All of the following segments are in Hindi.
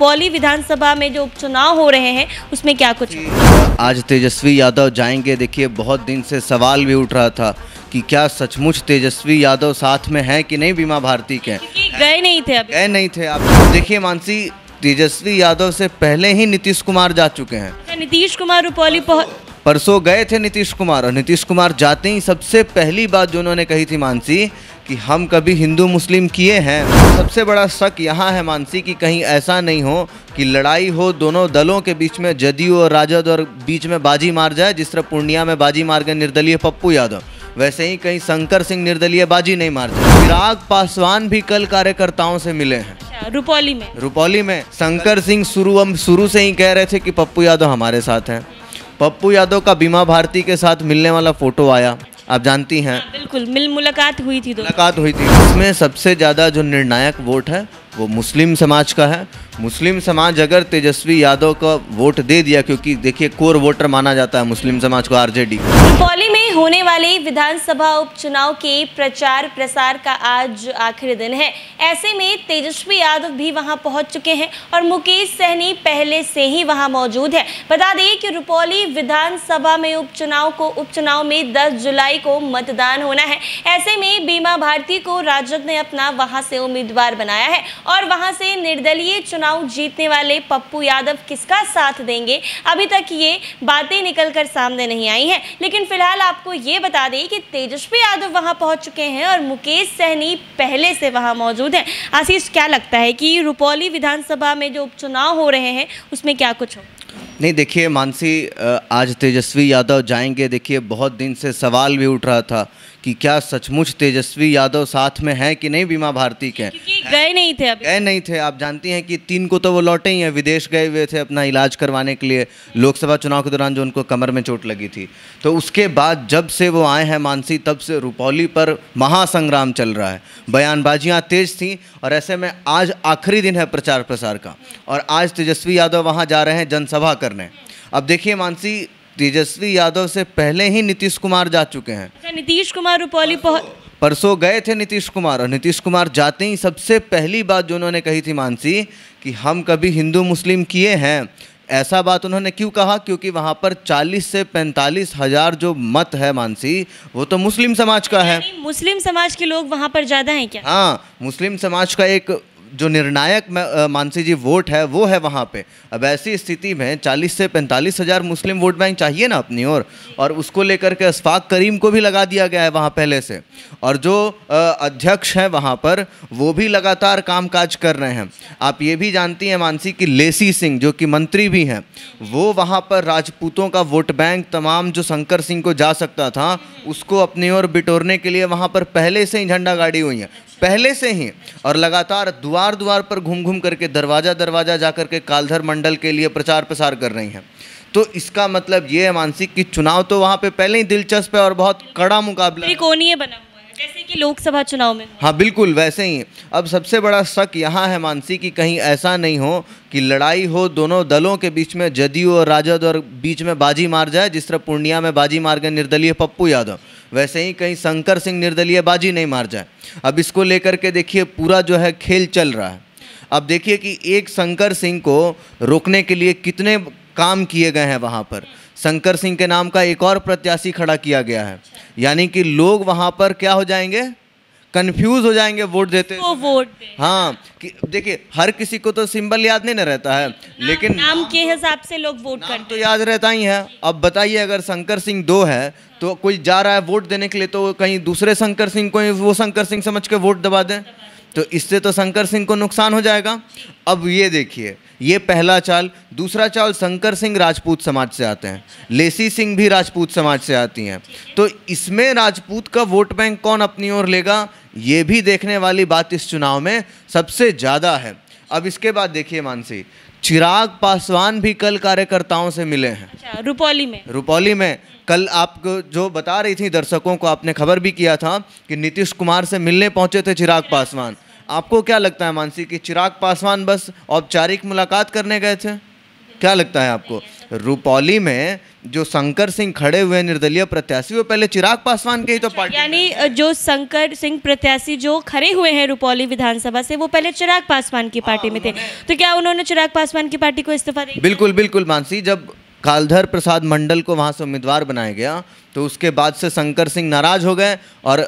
पौली विधानसभा में जो उपचुनाव हो रहे हैं उसमें क्या कुछ आज तेजस्वी यादव जाएंगे देखिए बहुत दिन से सवाल भी उठ रहा था कि क्या सचमुच तेजस्वी यादव साथ में हैं कि नहीं बीमा भारती के गए नहीं थे गए नहीं थे आप देखिए मानसी तेजस्वी यादव से पहले ही नीतीश कुमार जा चुके हैं अच्छा, नीतीश कुमार रुपौली पहुंच परसों गए थे नीतीश कुमार और नीतीश कुमार जाते ही सबसे पहली बात जो उन्होंने कही थी मानसी कि हम कभी हिंदू मुस्लिम किए हैं सबसे बड़ा शक यहाँ है मानसी कि कहीं ऐसा नहीं हो कि लड़ाई हो दोनों दलों के बीच में जदयू और राजद और बीच में बाजी मार जाए जिस तरह पूर्णिया में बाजी मार गए निर्दलीय पप्पू यादव वैसे ही कहीं शंकर सिंह निर्दलीय बाजी नहीं मार जाए चिराग पासवान भी कल कार्यकर्ताओं से मिले हैं अच्छा, रुपौली में रुपौली में शंकर सिंह शुरू शुरू से ही कह रहे थे कि पप्पू यादव हमारे साथ हैं पप्पू यादव का बीमा भारती के साथ मिलने वाला फोटो आया आप जानती हैं हाँ, बिल्कुल मिल मुलाकात हुई थी मुलाकात हुई थी इसमें सबसे ज़्यादा जो निर्णायक वोट है वो मुस्लिम समाज का है मुस्लिम समाज अगर तेजस्वी यादव का वोट दे दिया क्योंकि देखिए कोर वोटर माना जाता है मुस्लिम समाज को आरजेडी पौली में होने वाले विधानसभा उपचुनाव के प्रचार प्रसार का आज आखिरी दिन है ऐसे में तेजस्वी यादव भी वहां पहुंच चुके हैं और मुकेश सहनी पहले से ही वहां मौजूद है बता दें कि रुपौली विधानसभा में उपचुनाव को उपचुनाव में 10 जुलाई को मतदान होना है ऐसे में बीमा भारती को राजद ने अपना वहां से उम्मीदवार बनाया है और वहां से निर्दलीय चुनाव जीतने वाले पप्पू यादव किसका साथ देंगे अभी तक ये बातें निकल सामने नहीं आई है लेकिन फिलहाल आपको आपको ये बता दें कि तेजस्वी यादव वहाँ पहुँच चुके हैं और मुकेश सहनी पहले से वहाँ मौजूद हैं आशीष क्या लगता है कि रुपौली विधानसभा में जो उपचुनाव हो रहे हैं उसमें क्या कुछ हो नहीं देखिए मानसी आज तेजस्वी यादव जाएंगे देखिए बहुत दिन से सवाल भी उठ रहा था कि क्या सचमुच तेजस्वी यादव साथ में हैं कि नहीं बीमा भारती के गए नहीं थे गए नहीं थे आप जानती हैं कि तीन को तो वो लौटे ही हैं विदेश गए हुए थे अपना इलाज करवाने के लिए लोकसभा चुनाव के दौरान जो उनको कमर में चोट लगी थी तो उसके बाद जब से वो आए हैं मानसी तब से रुपौली पर महासंग्राम चल रहा है बयानबाजियाँ तेज थी और ऐसे में आज आखिरी दिन है प्रचार प्रसार का और आज तेजस्वी यादव वहाँ जा रहे हैं जनसभा करने अब देखिए मानसी तेजस्वी यादव से पहले ही नीतीश कुमार जा चुके हैं अच्छा, नीतीश कुमार रूपौली परसों गए थे नीतीश कुमार और नीतीश कुमार जाते ही सबसे पहली बात जो उन्होंने कही थी मानसी कि हम कभी हिंदू मुस्लिम किए हैं ऐसा बात उन्होंने क्यों कहा क्योंकि वहाँ पर 40 से पैंतालीस हज़ार जो मत है मानसी वो तो मुस्लिम समाज का है मुस्लिम समाज के लोग वहाँ पर ज़्यादा हैं क्या हाँ मुस्लिम समाज का एक जो निर्णायक मानसी जी वोट है वो है वहाँ पे अब ऐसी स्थिति में 40 से पैंतालीस हज़ार मुस्लिम वोट बैंक चाहिए ना अपनी ओर और, उसको लेकर के अशफाक करीम को भी लगा दिया गया है वहाँ पहले से और जो अध्यक्ष हैं वहाँ पर वो भी लगातार कामकाज कर रहे हैं आप ये भी जानती हैं मानसी कि लेसी सिंह जो कि मंत्री भी हैं वो वहाँ पर राजपूतों का वोट बैंक तमाम जो शंकर सिंह को जा सकता था उसको अपनी ओर बिटोरने के लिए वहाँ पर पहले से ही झंडा गाड़ी हुई है पहले से ही और लगातार दुआ द्वार द्वार पर घूम घूम करके दरवाज़ा दरवाज़ा जा करके कालधर मंडल के लिए प्रचार प्रसार कर रही हैं तो इसका मतलब ये है मानसिक कि चुनाव तो वहाँ पे पहले ही दिलचस्प है और बहुत कड़ा मुकाबला त्रिकोणीय बना जैसे कि लोकसभा चुनाव में हाँ बिल्कुल वैसे ही अब सबसे बड़ा शक यहाँ है मानसी कि कहीं ऐसा नहीं हो कि लड़ाई हो दोनों दलों के बीच में जदयू और राजद और बीच में बाजी मार जाए जिस तरह पूर्णिया में बाजी मार गए निर्दलीय पप्पू यादव वैसे ही कहीं शंकर सिंह निर्दलीय बाजी नहीं मार जाए अब इसको लेकर के देखिए पूरा जो है खेल चल रहा है अब देखिए कि एक शंकर सिंह को रोकने के लिए कितने काम किए गए हैं वहाँ पर शंकर सिंह के नाम का एक और प्रत्याशी खड़ा किया गया है यानी कि लोग वहां पर क्या हो जाएंगे कंफ्यूज हो जाएंगे वोट देते वो तो वोट हाँ कि देखिए हर किसी को तो सिंबल याद नहीं ना रहता है नाम, लेकिन नाम के हिसाब से लोग वोट करते तो याद रहता ही है अब बताइए अगर शंकर सिंह दो है तो कोई जा रहा है वोट देने के लिए तो कहीं दूसरे शंकर सिंह को वो शंकर सिंह समझ के वोट दबा दें तो इससे तो शंकर सिंह को नुकसान हो जाएगा अब ये देखिए ये पहला चाल दूसरा चाल शंकर सिंह राजपूत समाज से आते हैं लेसी सिंह भी राजपूत समाज से आती हैं तो इसमें राजपूत का वोट बैंक कौन अपनी ओर लेगा ये भी देखने वाली बात इस चुनाव में सबसे ज़्यादा है अब इसके बाद देखिए मानसी चिराग पासवान भी कल कार्यकर्ताओं से मिले हैं अच्छा, रुपौली में रुपौली में कल आपको जो बता रही थी दर्शकों को आपने खबर भी किया था कि नीतीश कुमार से मिलने पहुंचे थे चिराग पासवान आपको क्या लगता है मानसी कि चिराग पासवान बस औपचारिक मुलाकात करने गए थे क्या लगता है आपको रुपौली में जो शंकर सिंह खड़े हुए निर्दलीय प्रत्याशी वो पहले चिराग पासवान के ही तो पार्टी यानी जो शंकर सिंह प्रत्याशी जो खड़े हुए हैं रुपौली विधानसभा से वो पहले चिराग पासवान की पार्टी में हाँ, थे तो क्या उन्होंने चिराग पासवान की पार्टी को इस्तीफा दिया बिल्कुल बिल्कुल मानसी जब कालधर प्रसाद मंडल को वहाँ से उम्मीदवार बनाया गया तो उसके बाद से शंकर सिंह नाराज हो गए और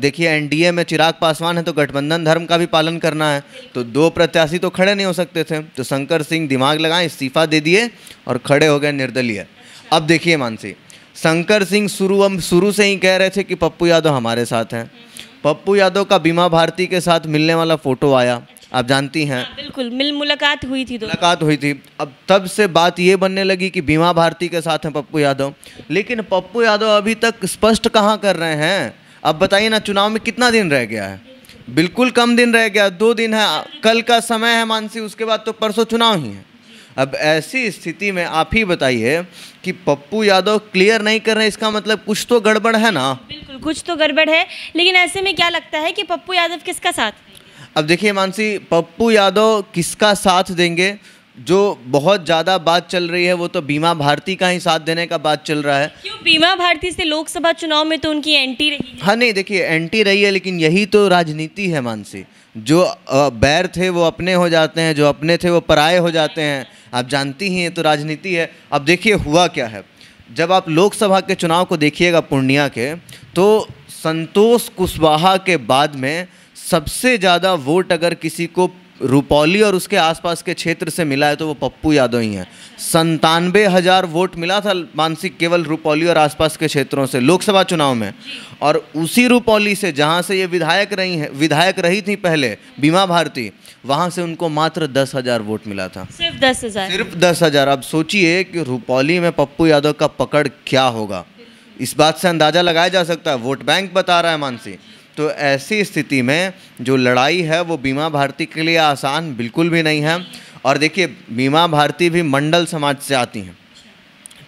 देखिए एनडीए में चिराग पासवान है तो गठबंधन धर्म का भी पालन करना है तो दो प्रत्याशी तो खड़े नहीं हो सकते थे तो शंकर सिंह दिमाग लगाए इस्तीफा दे दिए और खड़े हो गए निर्दलीय अब देखिए मानसी शंकर सिंह शुरू हम शुरू से ही कह रहे थे कि पप्पू यादव हमारे साथ हैं पप्पू यादव का बीमा भारती के साथ मिलने वाला फ़ोटो आया आप जानती हैं हाँ, बिल्कुल मिल मुलाकात हुई थी मुलाकात हुई थी अब तब से बात ये बनने लगी कि बीमा भारती के साथ हैं पप्पू यादव लेकिन पप्पू यादव अभी तक स्पष्ट कहाँ कर रहे हैं अब बताइए ना चुनाव में कितना दिन रह गया है बिल्कुल कम दिन रह गया दो दिन है कल का समय है मानसी उसके बाद तो परसों चुनाव ही है अब ऐसी स्थिति में आप ही बताइए कि पप्पू यादव क्लियर नहीं कर रहे इसका मतलब कुछ तो गड़बड़ है ना बिल्कुल कुछ तो गड़बड़ है लेकिन ऐसे में क्या लगता है कि पप्पू यादव किसका साथ अब देखिए मानसी पप्पू यादव किसका साथ देंगे जो बहुत ज़्यादा बात चल रही है वो तो बीमा भारती का ही साथ देने का बात चल रहा है क्यों बीमा भारती से लोकसभा चुनाव में तो उनकी एंटी रही हाँ नहीं देखिए एंटी रही है लेकिन यही तो राजनीति है मानसी जो बैर थे वो अपने हो जाते हैं जो अपने थे वो पराये हो जाते हैं आप जानती ही हैं तो राजनीति है अब देखिए हुआ क्या है जब आप लोकसभा के चुनाव को देखिएगा पूर्णिया के तो संतोष कुशवाहा के बाद में सबसे ज़्यादा वोट अगर किसी को रुपौली और उसके आसपास के क्षेत्र से मिला है तो वो पप्पू यादव ही हैं संतानवे हज़ार वोट मिला था मानसिक केवल रुपौली और आसपास के क्षेत्रों से लोकसभा चुनाव में और उसी रुपौली से जहां से ये विधायक रही हैं विधायक रही थी पहले बीमा भारती वहां से उनको मात्र दस हज़ार वोट मिला था सिर्फ दस हज़ार सिर्फ दस हज़ार अब सोचिए कि रुपौली में पप्पू यादव का पकड़ क्या होगा इस बात से अंदाज़ा लगाया जा सकता है वोट बैंक बता रहा है मानसी तो ऐसी स्थिति में जो लड़ाई है वो बीमा भारती के लिए आसान बिल्कुल भी नहीं है और देखिए बीमा भारती भी मंडल समाज से आती हैं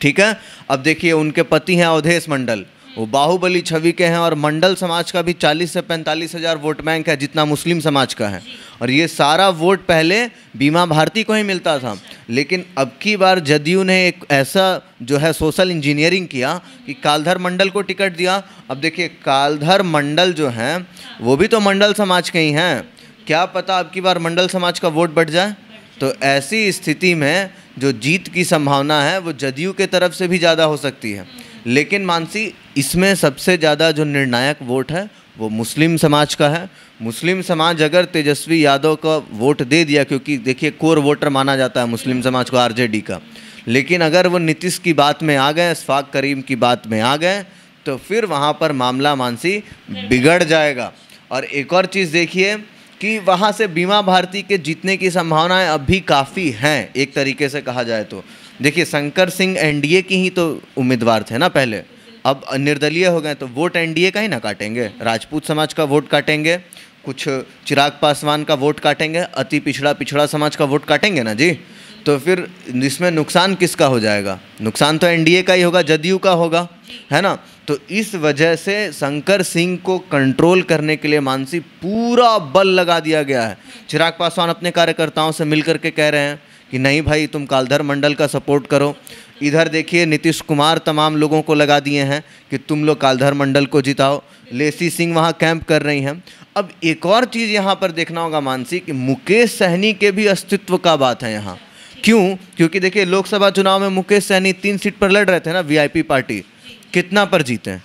ठीक है अब देखिए उनके पति हैं अवधेश मंडल वो बाहुबली छवि के हैं और मंडल समाज का भी 40 से पैंतालीस हज़ार वोट बैंक है जितना मुस्लिम समाज का है और ये सारा वोट पहले बीमा भारती को ही मिलता था लेकिन अब की बार जदयू ने एक ऐसा जो है सोशल इंजीनियरिंग किया कि कालधर मंडल को टिकट दिया अब देखिए कालधर मंडल जो हैं वो भी तो मंडल समाज के ही हैं क्या पता अब की बार मंडल समाज का वोट बढ़ जाए तो ऐसी स्थिति में जो जीत की संभावना है वो जदयू के तरफ से भी ज़्यादा हो सकती है लेकिन मानसी इसमें सबसे ज़्यादा जो निर्णायक वोट है वो मुस्लिम समाज का है मुस्लिम समाज अगर तेजस्वी यादव का वोट दे दिया क्योंकि देखिए कोर वोटर माना जाता है मुस्लिम समाज को आरजेडी का लेकिन अगर वो नीतीश की बात में आ गए इसफाक़ करीम की बात में आ गए तो फिर वहाँ पर मामला मानसी बिगड़ जाएगा और एक और चीज़ देखिए कि वहाँ से बीमा भारती के जीतने की संभावनाएं अब भी काफ़ी हैं एक तरीके से कहा जाए तो देखिए शंकर सिंह एनडीए की ही तो उम्मीदवार थे ना पहले अब निर्दलीय हो गए तो वोट एनडीए का ही ना काटेंगे राजपूत समाज का वोट काटेंगे कुछ चिराग पासवान का वोट काटेंगे अति पिछड़ा पिछड़ा समाज का वोट काटेंगे ना जी तो फिर इसमें नुकसान किसका हो जाएगा नुकसान तो एनडीए का ही होगा जदयू का होगा है ना तो इस वजह से शंकर सिंह को कंट्रोल करने के लिए मानसी पूरा बल लगा दिया गया है चिराग पासवान अपने कार्यकर्ताओं से मिल के कह रहे हैं कि नहीं भाई तुम कालधर मंडल का सपोर्ट करो इधर देखिए नीतीश कुमार तमाम लोगों को लगा दिए हैं कि तुम लोग कालधर मंडल को जिताओ लेसी सिंह वहाँ कैंप कर रही हैं अब एक और चीज़ यहाँ पर देखना होगा मानसी कि मुकेश सहनी के भी अस्तित्व का बात है यहाँ क्यों क्योंकि देखिए लोकसभा चुनाव में मुकेश सहनी तीन सीट पर लड़ रहे थे ना वीआईपी पार्टी कितना पर जीते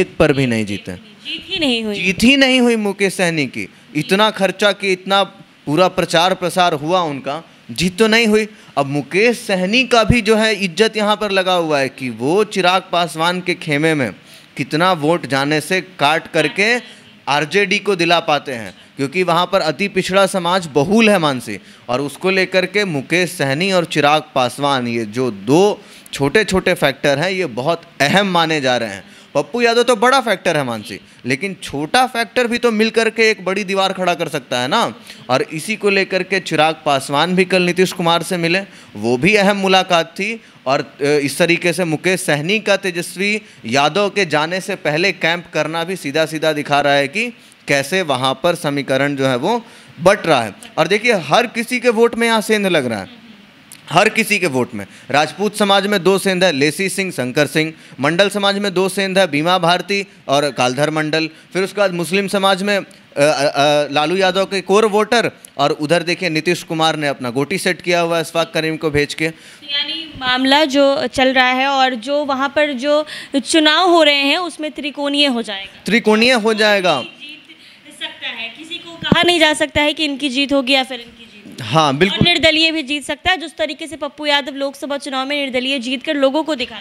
एक पर भी नहीं जीते जीत ही नहीं हुई जीत ही नहीं हुई मुकेश सहनी की इतना खर्चा कि इतना पूरा प्रचार प्रसार हुआ उनका जीत तो नहीं हुई अब मुकेश सहनी का भी जो है इज्जत यहाँ पर लगा हुआ है कि वो चिराग पासवान के खेमे में कितना वोट जाने से काट करके आरजेडी को दिला पाते हैं क्योंकि वहाँ पर अति पिछड़ा समाज बहुल है मानसी और उसको लेकर के मुकेश सहनी और चिराग पासवान ये जो दो छोटे छोटे फैक्टर हैं ये बहुत अहम माने जा रहे हैं पप्पू यादव तो बड़ा फैक्टर है मानसी लेकिन छोटा फैक्टर भी तो मिल करके एक बड़ी दीवार खड़ा कर सकता है ना और इसी को लेकर के चिराग पासवान भी कल नीतीश कुमार से मिले वो भी अहम मुलाकात थी और इस तरीके से मुकेश सहनी का तेजस्वी यादव के जाने से पहले कैंप करना भी सीधा सीधा दिखा रहा है कि कैसे वहाँ पर समीकरण जो है वो बट रहा है और देखिए हर किसी के वोट में यहाँ सेंध लग रहा है हर किसी के वोट में राजपूत समाज में दो सेंध है लेसी सिंह शंकर सिंह मंडल समाज में दो सेंध है बीमा भारती और कालधर मंडल फिर उसके बाद मुस्लिम समाज में आ, आ, लालू यादव के कोर वोटर और उधर देखिए नीतीश कुमार ने अपना गोटी सेट किया हुआ इसफाक करीम को भेज के तो मामला जो चल रहा है और जो वहाँ पर जो चुनाव हो रहे हैं उसमें त्रिकोणीय हो जाएगा त्रिकोणीय हो जाएगा सकता है किसी को कहा नहीं जा सकता है कि इनकी जीत होगी या फिर इनकी हाँ बिल्कुल निर्दलीय भी जीत सकता है जिस तरीके से पप्पू यादव लोकसभा चुनाव में निर्दलीय जीत कर लोगों को दिखा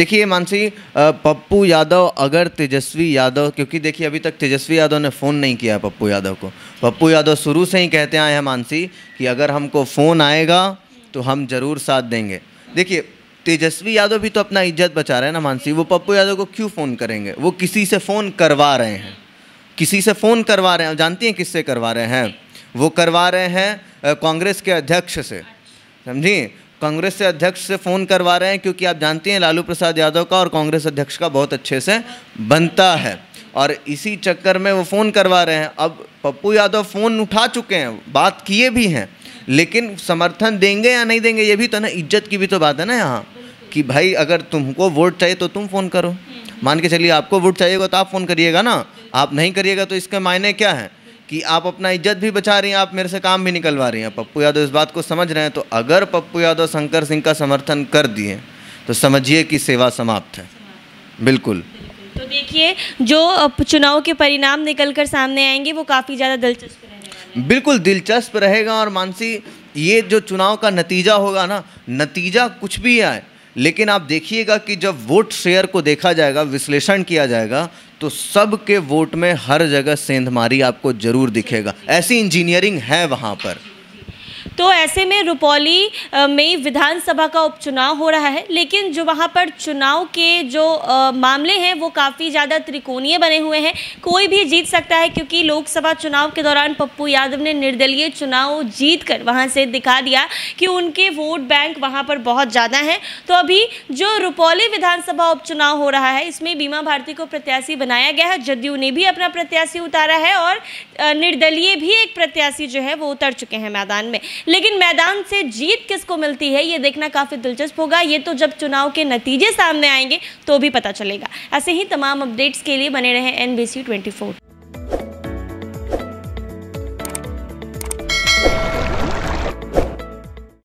देखिए मानसी पप्पू यादव अगर तेजस्वी यादव क्योंकि देखिए अभी तक तेजस्वी यादव ने फ़ोन नहीं किया पप्पू यादव को पप्पू यादव शुरू से ही कहते आए हैं मानसी कि अगर हमको फ़ोन आएगा तो हम ज़रूर साथ देंगे देखिए तेजस्वी यादव भी तो अपना इज्जत बचा रहे हैं ना मानसी वो पप्पू यादव को क्यों फ़ोन करेंगे वो किसी से फ़ोन करवा रहे हैं किसी से फ़ोन करवा रहे हैं जानती हैं किससे करवा रहे हैं वो करवा रहे हैं कांग्रेस के अध्यक्ष से समझी कांग्रेस के अध्यक्ष से फ़ोन करवा रहे हैं क्योंकि आप जानती हैं लालू प्रसाद यादव का और कांग्रेस अध्यक्ष का बहुत अच्छे से बनता है और इसी चक्कर में वो फ़ोन करवा रहे हैं अब पप्पू यादव फ़ोन उठा चुके हैं बात किए भी हैं लेकिन समर्थन देंगे या नहीं देंगे ये भी तो ना इज्जत की भी तो बात है ना यहाँ कि भाई अगर तुमको वोट चाहिए तो तुम फ़ोन करो मान के चलिए आपको वोट चाहिएगा तो आप फ़ोन करिएगा ना आप नहीं करिएगा तो इसके मायने क्या है कि आप अपना इज्जत भी बचा रही हैं आप मेरे से काम भी निकलवा रही हैं पप्पू यादव इस बात को समझ रहे हैं तो अगर पप्पू यादव शंकर सिंह का समर्थन कर दिए तो समझिए कि सेवा समाप्त है बिल्कुल तो देखिए जो चुनाव के परिणाम निकल कर सामने आएंगे वो काफ़ी ज़्यादा दिलचस्प बिल्कुल दिलचस्प रहेगा और मानसी ये जो चुनाव का नतीजा होगा ना नतीजा कुछ भी आए लेकिन आप देखिएगा कि जब वोट शेयर को देखा जाएगा विश्लेषण किया जाएगा तो सब के वोट में हर जगह सेंधमारी आपको ज़रूर दिखेगा ऐसी इंजीनियरिंग है वहाँ पर तो ऐसे में रुपौली में विधानसभा का उपचुनाव हो रहा है लेकिन जो वहाँ पर चुनाव के जो मामले हैं वो काफ़ी ज़्यादा त्रिकोणीय बने हुए हैं कोई भी जीत सकता है क्योंकि लोकसभा चुनाव के दौरान पप्पू यादव ने निर्दलीय चुनाव जीत कर वहाँ से दिखा दिया कि उनके वोट बैंक वहाँ पर बहुत ज़्यादा हैं तो अभी जो रुपौली विधानसभा उपचुनाव हो रहा है इसमें बीमा भारती को प्रत्याशी बनाया गया है जदयू ने भी अपना प्रत्याशी उतारा है और निर्दलीय भी एक प्रत्याशी जो है वो उतर चुके हैं मैदान में लेकिन मैदान से जीत किसको मिलती है ये देखना काफ़ी दिलचस्प होगा ये तो जब चुनाव के नतीजे सामने आएंगे तो भी पता चलेगा ऐसे ही तमाम अपडेट्स के लिए बने रहें एन बी सी